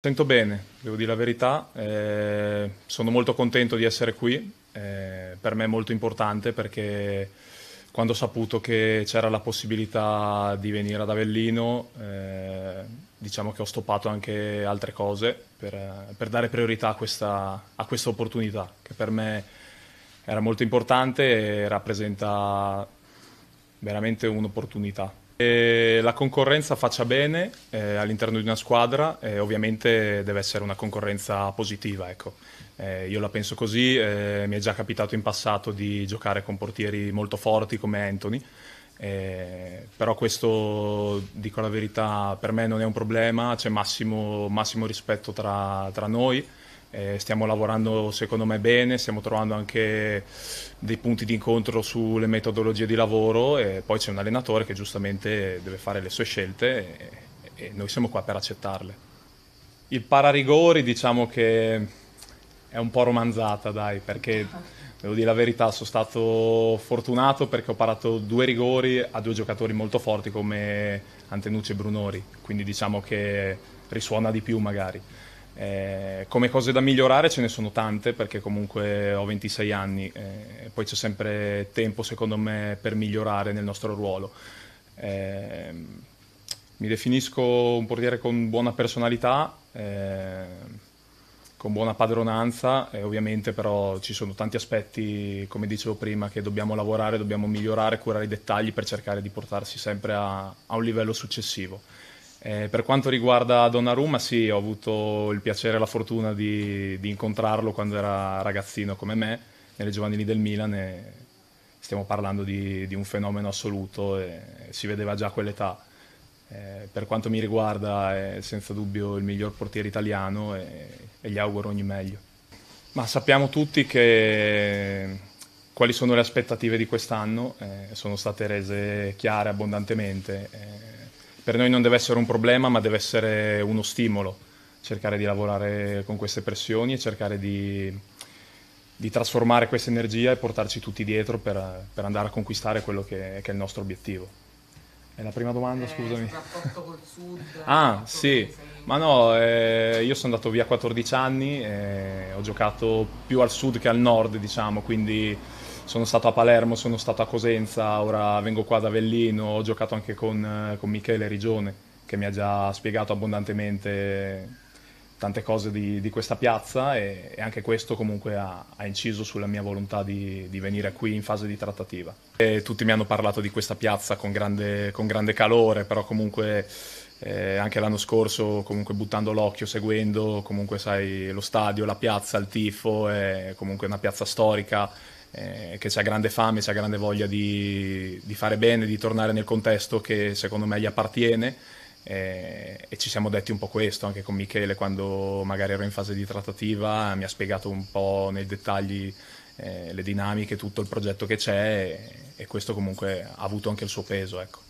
Sento bene, devo dire la verità, eh, sono molto contento di essere qui, eh, per me è molto importante perché quando ho saputo che c'era la possibilità di venire ad Avellino, eh, diciamo che ho stoppato anche altre cose per, per dare priorità a questa, a questa opportunità che per me era molto importante e rappresenta veramente un'opportunità la concorrenza faccia bene eh, all'interno di una squadra, eh, ovviamente deve essere una concorrenza positiva. Ecco. Eh, io la penso così, eh, mi è già capitato in passato di giocare con portieri molto forti come Anthony, eh, però questo, dico la verità, per me non è un problema, c'è massimo, massimo rispetto tra, tra noi. Eh, stiamo lavorando secondo me bene, stiamo trovando anche dei punti di incontro sulle metodologie di lavoro e poi c'è un allenatore che giustamente deve fare le sue scelte e, e noi siamo qua per accettarle. Il pararigori diciamo che è un po' romanzata dai perché devo dire la verità sono stato fortunato perché ho parato due rigori a due giocatori molto forti come Antenucci e Brunori quindi diciamo che risuona di più magari eh, come cose da migliorare ce ne sono tante perché comunque ho 26 anni eh, poi c'è sempre tempo secondo me per migliorare nel nostro ruolo. Eh, mi definisco un portiere con buona personalità, ehm, con buona padronanza e ovviamente però ci sono tanti aspetti, come dicevo prima, che dobbiamo lavorare, dobbiamo migliorare, curare i dettagli per cercare di portarsi sempre a, a un livello successivo. Eh, per quanto riguarda Donnarumma, sì, ho avuto il piacere e la fortuna di, di incontrarlo quando era ragazzino come me, nelle giovanili del Milan e stiamo parlando di, di un fenomeno assoluto e si vedeva già a quell'età. Eh, per quanto mi riguarda è senza dubbio il miglior portiere italiano e, e gli auguro ogni meglio. Ma sappiamo tutti che quali sono le aspettative di quest'anno, eh, sono state rese chiare abbondantemente. Eh, per noi non deve essere un problema, ma deve essere uno stimolo, cercare di lavorare con queste pressioni e cercare di, di trasformare questa energia e portarci tutti dietro per, per andare a conquistare quello che, che, è il nostro obiettivo. È la prima domanda, eh, scusami. Il rapporto col sud. ah, sì. Ma no, eh, io sono andato via a 14 anni, e eh, ho giocato più al sud che al nord, diciamo, quindi sono stato a Palermo, sono stato a Cosenza, ora vengo qua ad Avellino, ho giocato anche con, eh, con Michele Rigione che mi ha già spiegato abbondantemente tante cose di, di questa piazza e, e, anche questo comunque ha, ha inciso sulla mia volontà di, di, venire qui in fase di trattativa. E tutti mi hanno parlato di questa piazza con grande, con grande calore, però comunque eh, anche l'anno scorso comunque buttando l'occhio, seguendo comunque sai lo stadio, la piazza, il tifo, è comunque una piazza storica eh, che c'è grande fame, c'è grande voglia di, di, fare bene, di tornare nel contesto che secondo me gli appartiene. Eh, e ci siamo detti un po' questo anche con Michele quando magari ero in fase di trattativa, mi ha spiegato un po' nei dettagli eh, le dinamiche, tutto il progetto che c'è e, e questo comunque ha avuto anche il suo peso. Ecco.